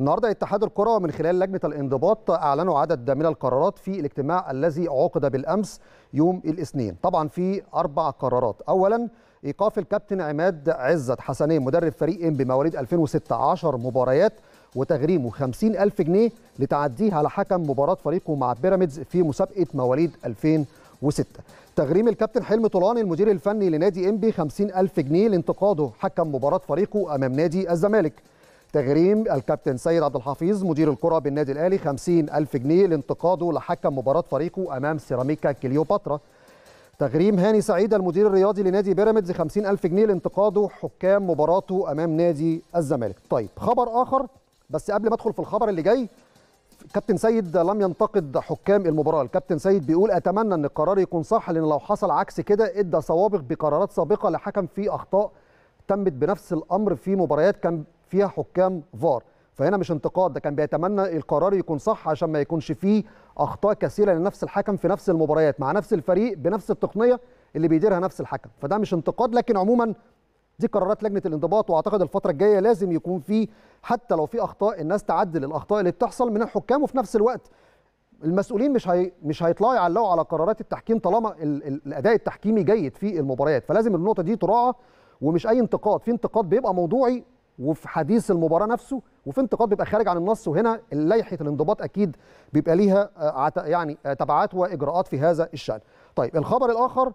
النهارده اتحاد الكره من خلال لجنه الانضباط اعلنوا عدد من القرارات في الاجتماع الذي عقد بالامس يوم الاثنين طبعا في اربع قرارات اولا ايقاف الكابتن عماد عزت حسنيه مدرب فريق بمواليد 2016 مباريات وتغريمه 50000 جنيه لتعديه على حكم مباراه فريقه مع بيراميدز في مسابقه مواليد 2006 تغريم الكابتن حلمي طولان المدير الفني لنادي انبي 50000 جنيه لانتقاده حكم مباراه فريقه امام نادي الزمالك تغريم الكابتن سيد عبد الحفيظ مدير الكرة بالنادي الأهلي 50 ألف جنيه لانتقاده لحكم مباراة فريقه أمام سيراميكا كليوباترا تغريم هاني سعيد المدير الرياضي لنادي بيراميدز 50 ألف جنيه لانتقاده حكام مباراته أمام نادي الزمالك طيب خبر آخر بس قبل ما أدخل في الخبر اللي جاي كابتن سيد لم ينتقد حكام المباراه الكابتن سيد بيقول اتمنى ان القرار يكون صح لان لو حصل عكس كده ادى صوابق بقرارات سابقه لحكم في اخطاء تمت بنفس الامر في مباريات كان فيها حكام فار فهنا مش انتقاد ده كان بيتمنى القرار يكون صح عشان ما يكونش فيه اخطاء كثيره لنفس الحكم في نفس المباريات مع نفس الفريق بنفس التقنيه اللي بيديرها نفس الحكم فده مش انتقاد لكن عموما دي قرارات لجنه الانضباط واعتقد الفتره الجايه لازم يكون في حتى لو في اخطاء الناس تعدل الاخطاء اللي بتحصل من الحكام وفي نفس الوقت المسؤولين مش هي... مش هيطلعوا يعلقوا على قرارات التحكيم طالما ال... ال... الاداء التحكيمي جيد في المباريات فلازم النقطه دي تراعى ومش اي انتقاد في انتقاد بيبقى موضوعي وفي حديث المباراه نفسه وفي انتقاد بيبقى خارج عن النص وهنا لائحه الانضباط اكيد بيبقى ليها آه، يعني آه، تبعات واجراءات في هذا الشان. طيب الخبر الاخر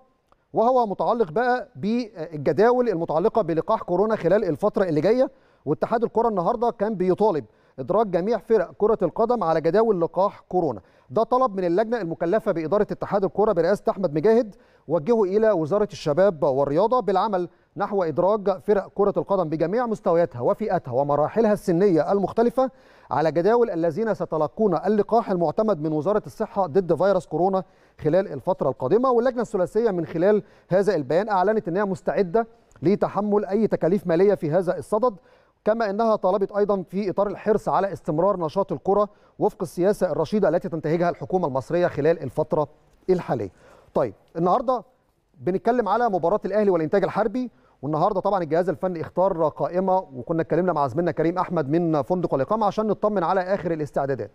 وهو متعلق بقى بالجداول المتعلقه بلقاح كورونا خلال الفتره اللي جايه واتحاد الكره النهارده كان بيطالب ادراج جميع فرق كره القدم على جداول لقاح كورونا ده طلب من اللجنه المكلفه باداره اتحاد الكره برئاسه احمد مجاهد وجهه الى وزاره الشباب والرياضه بالعمل نحو ادراج فرق كره القدم بجميع مستوياتها وفئاتها ومراحلها السنيه المختلفه على جداول الذين سيتلقون اللقاح المعتمد من وزاره الصحه ضد فيروس كورونا خلال الفتره القادمه واللجنه الثلاثيه من خلال هذا البيان اعلنت انها مستعده لتحمل اي تكاليف ماليه في هذا الصدد كما انها طالبت ايضا في اطار الحرص على استمرار نشاط الكره وفق السياسه الرشيده التي تنتهجها الحكومه المصريه خلال الفتره الحاليه. طيب النهارده بنتكلم على مباراه الاهلي والانتاج الحربي والنهارده طبعا الجهاز الفني اختار قائمه وكنا اتكلمنا مع زميلنا كريم احمد من فندق الاقامه عشان نطمن على اخر الاستعدادات.